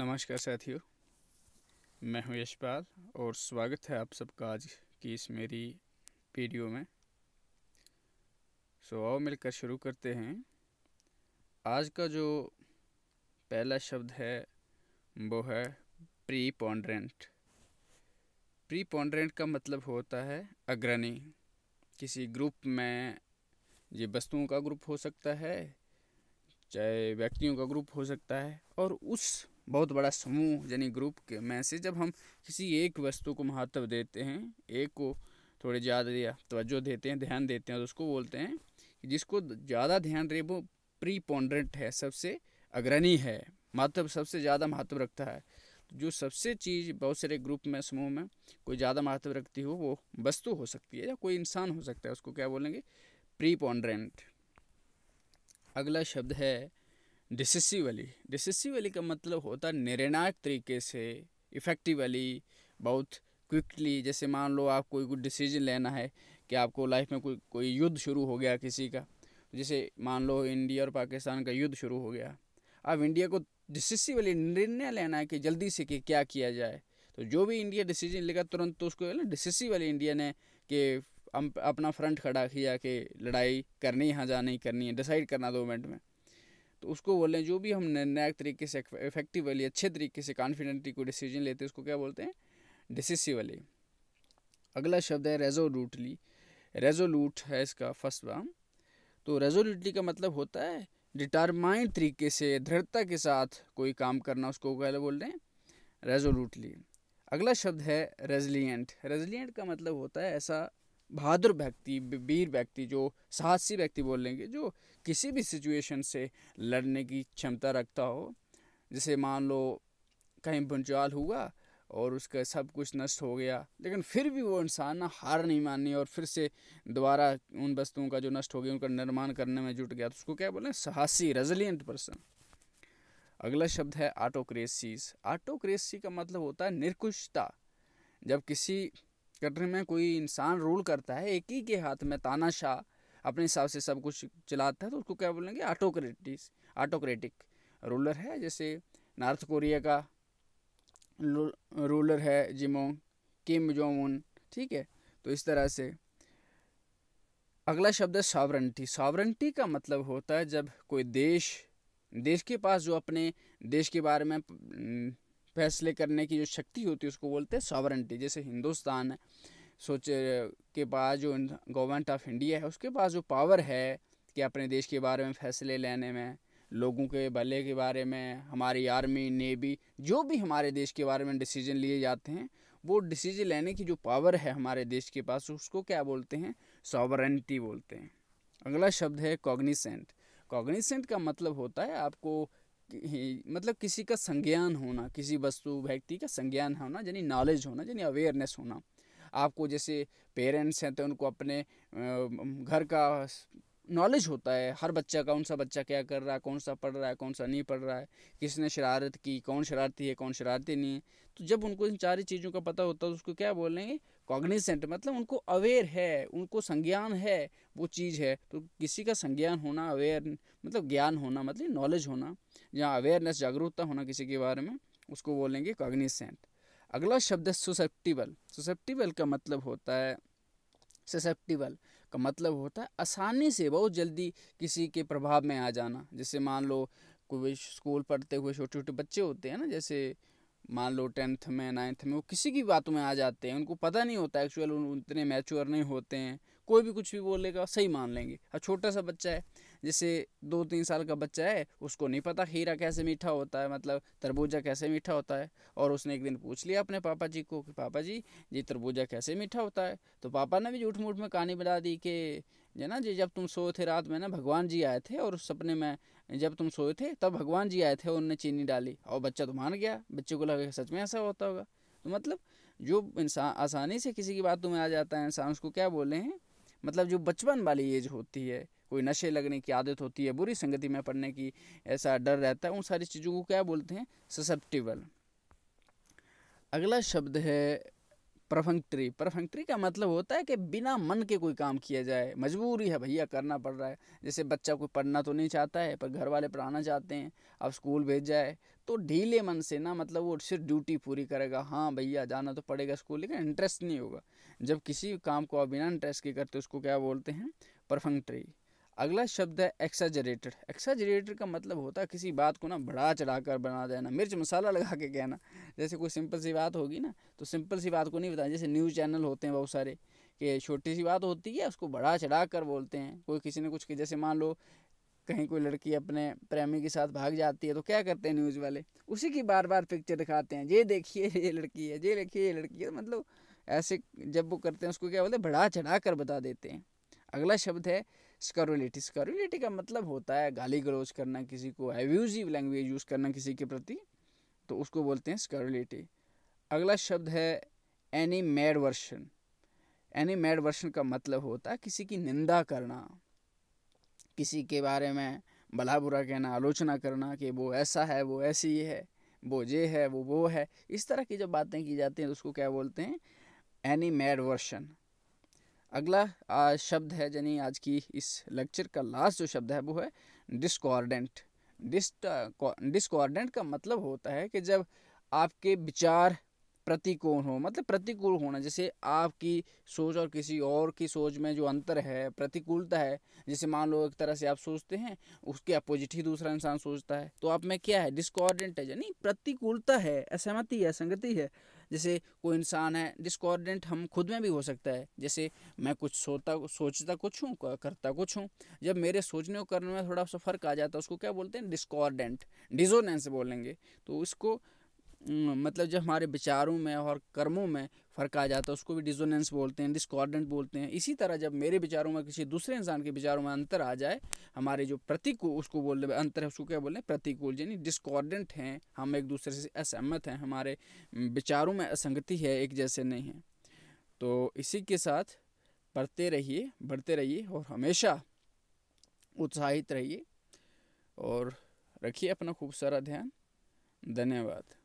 नमस्कार साथियों मैं हूं यशपाल और स्वागत है आप सबका आज की इस मेरी वीडियो में सो आओ मिलकर शुरू करते हैं आज का जो पहला शब्द है वो है प्री पॉन्ड्रेंट प्री पॉन्ड्रेंट का मतलब होता है अग्रणी किसी ग्रुप में ये वस्तुओं का ग्रुप हो सकता है चाहे व्यक्तियों का ग्रुप हो सकता है और उस बहुत बड़ा समूह यानी ग्रुप के में से जब हम किसी एक वस्तु को महत्व देते हैं एक को थोड़े ज़्यादा या तवज्जो देते हैं ध्यान देते हैं तो उसको बोलते हैं कि जिसको ज़्यादा ध्यान दे वो प्रीपोन्ड्रेंट है सबसे अग्रणी है महत्व सबसे ज़्यादा महत्व रखता है जो सबसे चीज़ बहुत सारे ग्रुप में समूह में कोई ज़्यादा महत्व रखती हो वो वस्तु हो सकती है या कोई इंसान हो सकता है उसको क्या बोलेंगे प्रीपोन्ड्रेंट अगला शब्द है डिसिसिवली डिसिसिवली का मतलब होता है निर्णायक तरीके से इफेक्टिवली बहुत क्विकली जैसे मान लो आप कोई कोई डिसीजन लेना है कि आपको लाइफ में कोई कोई युद्ध शुरू हो गया किसी का जैसे मान लो इंडिया और पाकिस्तान का युद्ध शुरू हो गया अब इंडिया को डिसिसिवली निर्णय लेना है कि जल्दी से कि क्या किया जाए तो जो भी इंडिया डिसीजन लेगा तुरंत तो उसको ना डिसिसिवली इंडिया ने कि अपना फ्रंट खड़ा किया कि लड़ाई करनी है हाँ जा नहीं करनी है डिसाइड करना दो मिनट में तो उसको बोलते हैं जो भी हम निर्णायक तरीके से इफेक्टिवली अच्छे तरीके से कॉन्फिडेंटली कोई डिसीजन लेते हैं उसको क्या बोलते हैं डिसिसिवली अगला शब्द है रेजोलूटली रेजोलूट है इसका फर्स्ट वाम तो रेजोल्यूटली का मतलब होता है डिटरमाइंड तरीके से दृढ़ता के साथ कोई काम करना उसको क्या बोल रहे हैं रेजोलूटली अगला शब्द है रेजिलियंट रेजिलियंट का मतलब होता है ऐसा बहादुर व्यक्ति वीर व्यक्ति जो साहसी व्यक्ति बोल लेंगे जो किसी भी सिचुएशन से लड़ने की क्षमता रखता हो जैसे मान लो कहीं भुंचाल हुआ और उसका सब कुछ नष्ट हो गया लेकिन फिर भी वो इंसान ना हार नहीं मानी और फिर से दोबारा उन वस्तुओं का जो नष्ट हो गया उनका निर्माण करने में जुट गया तो उसको क्या बोले साहसी रेजिलियंट पर्सन अगला शब्द है आटोक्रेसीज आटोक्रेसी का मतलब होता है निरकुशता जब किसी कंट्री में कोई इंसान रूल करता है एक ही के हाथ में तानाशाह अपने हिसाब से सब कुछ चलाता है तो उसको क्या बोलेंगे ऑटोक्रेटिस ऑटोक्रेटिक रूलर है जैसे नॉर्थ कोरिया का रूलर है जिमोंग किम जोंग उन ठीक है तो इस तरह से अगला शब्द है सॉवरेंटी सॉवरेंटी का मतलब होता है जब कोई देश देश के पास जो अपने देश के बारे में फैसले करने की जो शक्ति होती है उसको बोलते हैं सॉवरेंटी जैसे हिंदुस्तान है सोच के पास जो गवर्नमेंट ऑफ इंडिया है उसके पास जो पावर है कि अपने देश के बारे में फैसले लेने में लोगों के भले के बारे में हमारी आर्मी नेवी जो भी हमारे देश के बारे में डिसीजन लिए जाते हैं वो डिसीजन लेने की जो पावर है हमारे देश के पास उसको क्या बोलते हैं सॉवरेंटी बोलते हैं अगला शब्द है कॉग्निसेंट कॉग्निसेंट का मतलब होता है आपको मतलब किसी का संज्ञान होना किसी वस्तु व्यक्ति का संज्ञान होना यानी नॉलेज होना यानी अवेयरनेस होना आपको जैसे पेरेंट्स हैं तो उनको अपने घर का नॉलेज होता है हर बच्चा कौन सा बच्चा क्या कर रहा है कौन सा पढ़ रहा है कौन सा नहीं पढ़ रहा है किसने शरारत की कौन शरारती है कौन शरारती नहीं है तो जब उनको इन सारी चीज़ों का पता होता है तो उसको क्या बोलेंगे कॉग्निसेंट मतलब उनको अवेयर है उनको संज्ञान है वो चीज़ है तो किसी का संज्ञान होना अवेयर मतलब ज्ञान होना मतलब नॉलेज होना या अवेयरनेस जागरूकता होना किसी के बारे में उसको बोलेंगे कॉग्निसेंट अगला शब्द है सुसेप्टिबल सुसेप्टिबल का मतलब होता है ससेप्टिबल का मतलब होता है आसानी से बहुत जल्दी किसी के प्रभाव में आ जाना जैसे मान लो कोई स्कूल पढ़ते हुए छोटे छोटे बच्चे होते हैं ना जैसे मान लो टेंथ में नाइन्थ में वो किसी की बातों में आ जाते हैं उनको पता नहीं होता एक्चुअल उतने मैच्योर नहीं होते हैं कोई भी कुछ भी बोलेगा सही मान लेंगे अब छोटा सा बच्चा है जैसे दो तीन साल का बच्चा है उसको नहीं पता खीरा कैसे मीठा होता है मतलब तरबूजा कैसे मीठा होता है और उसने एक दिन पूछ लिया अपने पापा जी को कि पापा जी ये तरबूजा कैसे मीठा होता है तो पापा ने भी झूठ मूठ में कहानी बता दी कि है ना जी जब तुम सोए थे रात में ना भगवान जी आए थे और उस सपने में जब तुम सोए थे तब भगवान जी आए थे उनने चीनी डाली और बच्चा तो मान गया बच्चे को लगा सच में ऐसा होता होगा तो मतलब जो इंसान आसानी से किसी की बातों में आ जाता है इंसान उसको क्या बोले हैं मतलब जो बचपन वाली एज होती है कोई नशे लगने की आदत होती है बुरी संगति में पड़ने की ऐसा डर रहता है उन सारी चीज़ों को क्या बोलते हैं ससेप्टिबल अगला शब्द है परफंक्ट्री परफंक्ट्री का मतलब होता है कि बिना मन के कोई काम किया जाए मजबूरी है भैया करना पड़ रहा है जैसे बच्चा कोई पढ़ना तो नहीं चाहता है पर घर वाले पढ़ाना चाहते हैं अब स्कूल भेज जाए तो ढीले मन से ना मतलब वो सिर्फ ड्यूटी पूरी करेगा हाँ भैया जाना तो पड़ेगा स्कूल लेकिन इंटरेस्ट नहीं होगा जब किसी काम को आप बिना इंटरेस्ट के करते उसको क्या बोलते हैं परफंक्ट्री अगला शब्द है एक्साजरेटेड एक्साजरेटेड का मतलब होता है किसी बात को ना बढ़ा चढ़ा कर बना देना मिर्च मसाला लगा के कहना जैसे कोई सिंपल सी बात होगी ना तो सिंपल सी बात को नहीं बताना जैसे न्यूज़ चैनल होते हैं बहुत सारे कि छोटी सी बात होती है उसको बढ़ा चढ़ा कर बोलते हैं कोई किसी ने कुछ की जैसे मान लो कहीं कोई लड़की अपने प्रेमी के साथ भाग जाती है तो क्या करते हैं न्यूज़ वाले उसी की बार बार पिक्चर दिखाते हैं ये देखिए ये लड़की है ये देखिए ये लड़की है मतलब ऐसे जब वो करते हैं उसको क्या बोलते हैं बढ़ा चढ़ा कर बता देते हैं अगला शब्द है स्करोलिटी स्करोलिटी का मतलब होता है गाली गलोज करना किसी को एव्यूजिव लैंग्वेज यूज़ करना किसी के प्रति तो उसको बोलते हैं स्करोलिटी अगला शब्द है animadversion animadversion का मतलब होता है किसी की निंदा करना किसी के बारे में भला बुरा कहना आलोचना करना कि वो ऐसा है वो ऐसी है वो ये है वो वो है इस तरह की जब बातें की जाती हैं तो उसको क्या बोलते हैं एनी मैड वर्शन अगला शब्द है यानी आज की इस लेक्चर का लास्ट जो शब्द है वो है डिस्कॉर्डेंट डिस्कॉर्डेंट का मतलब होता है कि जब आपके विचार प्रतिकोण हो मतलब प्रतिकूल होना जैसे आपकी सोच और किसी और की सोच में जो अंतर है प्रतिकूलता है जैसे मान लो एक तरह से आप सोचते हैं उसके अपोजिट ही दूसरा इंसान सोचता है तो आप में क्या है डिस्कॉर्डेंट है यानी प्रतिकूलता है असहमति है संगति है जैसे कोई इंसान है डिस्कॉर्डेंट हम खुद में भी हो सकता है जैसे मैं कुछ सोता सोचता कुछ हूँ करता कुछ हूँ जब मेरे सोचने और करने में थोड़ा सा फर्क आ जाता है उसको क्या बोलते हैं डिस्कॉर्डेंट डिजोनेंस बोलेंगे तो इसको मतलब जब हमारे विचारों में और कर्मों में फ़र्क आ जाता है उसको भी डिजोनेंस बोलते हैं डिस्कॉर्डेंट बोलते हैं इसी तरह जब मेरे विचारों में किसी दूसरे इंसान के विचारों में अंतर आ जाए हमारे जो प्रतिकूल उसको बोल रहे अंतर है उसको क्या बोल रहे हैं प्रतिकूल यानी डिस्कॉर्डेंट हैं हम एक दूसरे से असहमत हैं हमारे विचारों में असंगति है एक जैसे नहीं है तो इसी के साथ बढ़ते रहिए बढ़ते रहिए और हमेशा उत्साहित रहिए और रखिए अपना खूब सारा ध्यान धन्यवाद